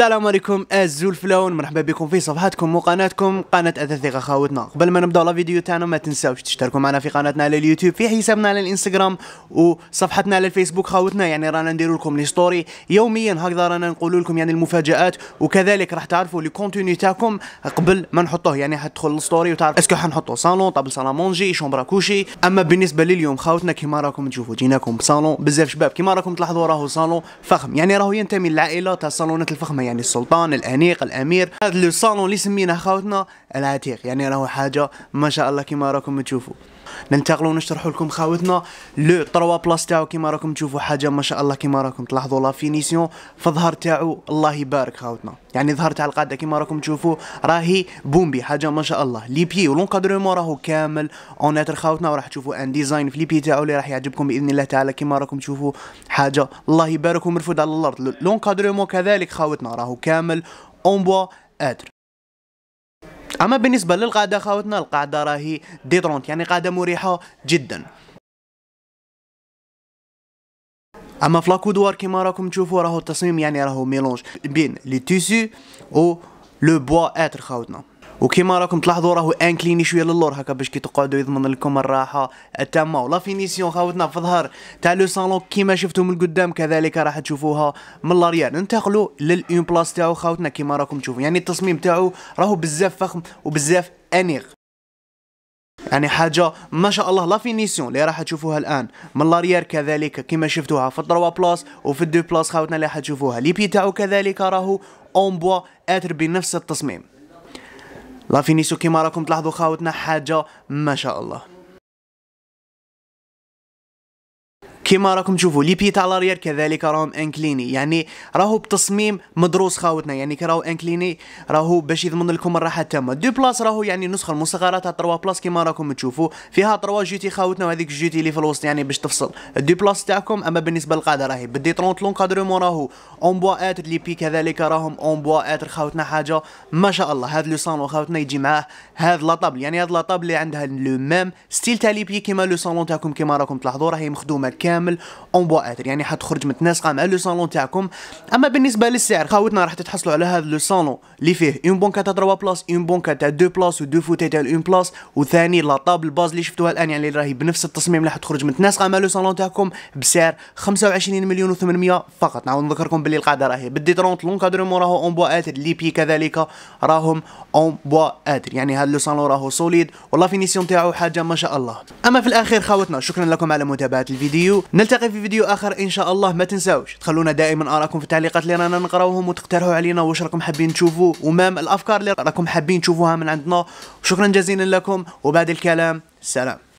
السلام عليكم الزول فلون مرحبا بكم في صفحتكم وقناتكم قناة أثاثيق خاوتنا قبل ما نبداو الفيديو تاعنا ما تنساوش تشتركوا معنا في قناتنا على اليوتيوب في حسابنا على الانستغرام وصفحتنا على الفيسبوك خاوتنا يعني رانا ندير لكم لي ستوري يوميا هكذا رانا نقول لكم يعني المفاجآت وكذلك راح تعرفوا لي كونتوني تاعكم قبل ما نحطوه يعني حتدخل الستوري وتعرف اسكو حنحطوا صالون طابل صالون مونجي شومبرا كوشي اما بالنسبة لليوم خاوتنا كيما راكم تشوفوا جيناكم بصالون بزاف شباب كيما راكم تلاحظوا راهو صالون فخم يعني راهو ينتمي للعائلة تاع الصالونات الفخمة يعني السلطان الانيق الامير هذا الصالون اللي سميناه خاوتنا العتيق يعني راهو حاجه ما شاء الله كما راكم تشوفوا ننتقلوا ونشرحوا لكم خاوتنا لو 3 بلاس تاعو كيما راكم تشوفوا حاجه ما شاء الله كيما راكم تلاحظوا لا فينيسيون الظهر تاعو الله يبارك خاوتنا يعني ظهر تاع القاده كيما راكم تشوفوا راهي بومبي حاجه ما شاء الله لي بي ولونكادرومون راهو كامل اوناتر خاوتنا وراح تشوفوا ان ديزاين في لي بي تاعو اللي راح يعجبكم باذن الله تعالى كيما راكم تشوفوا حاجه الله يبارك ومرفود على الارض لونكادرومون كذلك خاوتنا راهو كامل اون بوا ادر اما بالنسبه للقاعده خاوتنا القاعده راهي ديدرونت يعني قاعده مريحه جدا اما في لاكودوار كيما راكم تشوفوا راهو التصميم يعني راهو ميلونج بين لي تيسو و لو بوا اتر خاوتنا وكيما راكم تلاحظوا راهو انكليني شويه للور هكا باش كي تقعدوا يضمن لكم الراحه التامه ولا فينيسيون خاوتنا في الظهر تاع لو صالون كيما شفتوا من القدام كذلك راح تشوفوها من الاريان ننتقلوا للاون بلاس تاعو خاوتنا كيما راكم تشوفوا يعني التصميم تاعو راهو بزاف فخم وبزاف انيق يعني حاجه ما شاء الله لا فينيسيون اللي راح تشوفوها الان من لاريير كذلك كما شفتوها في الدروا بلاس وفي الدو بلاس خاوتنا اللي راح تشوفوها لي بي تاعو كذلك راهو اون بوا اتر بنفس التصميم لافينيسيو كيما راكم تلاحظوا خاوتنا حاجه ما شاء الله كيما راكم تشوفوا لي بي تاع لاريير كذلك راهم انكليني يعني راهو بتصميم مدروس خاوتنا يعني كي راهو انكليني راهو باش يضمن لكم الراحه التامه دو بلاس راهو يعني النسخه المصغره تاع 3 بلاس كيما راكم تشوفوا فيها 3 جوتي خاوتنا وهذيك الجوتي اللي في الوسط يعني باش تفصل دو بلاس تاعكم اما بالنسبه للقاعده راهي بدي 30 لونكادرومون راهو اون بوا اتر لي بي كذلك راهم اون بوا اتر خاوتنا حاجه ما شاء الله هذا لو صالون خاوتنا يجي معاه هذا لاطابل يعني هذا لاطابل اللي عندها لو ميم ستيل تاع لي بي كيما لو صالون تاعكم كيما راكم تلاحظوا راهي مخدومه كامل كامل اون بواتر يعني حتخرج متناسقه مع لو صالون تاعكم اما بالنسبه للسعر خاوتنا راح تتحصلوا على هذا لو صالون اللي فيه اون بونكا تاع 3 بلاص اون بونكا تاع 2 بلاص ودو فوتي تاع اون بلاص وثاني لا طابل باز اللي شفتوها الان يعني اللي راهي بنفس التصميم اللي حتخرج متناسقه مع لو صالون تاعكم بسعر 25 مليون و800 فقط نعاود نذكركم باللي القاعده راهي بالديترونت لونكادرومون راهو اون بواتر لي بي كذلك راهم اون بواتر يعني هذا لو صالون راهو سوليد والله فينيسيون تاعو حاجه ما شاء الله اما في الاخير خاوتنا شكرا لكم على متابعه الفيديو نلتقي في فيديو اخر ان شاء الله ما تنساوش تخلونا دائما اراكم في التعليقات اللي رانا نقراوهم وتقترحوا علينا واش راكم حابين تشوفوا ومام الافكار اللي راكم حابين تشوفوها من عندنا شكرا جزيلا لكم وبعد الكلام سلام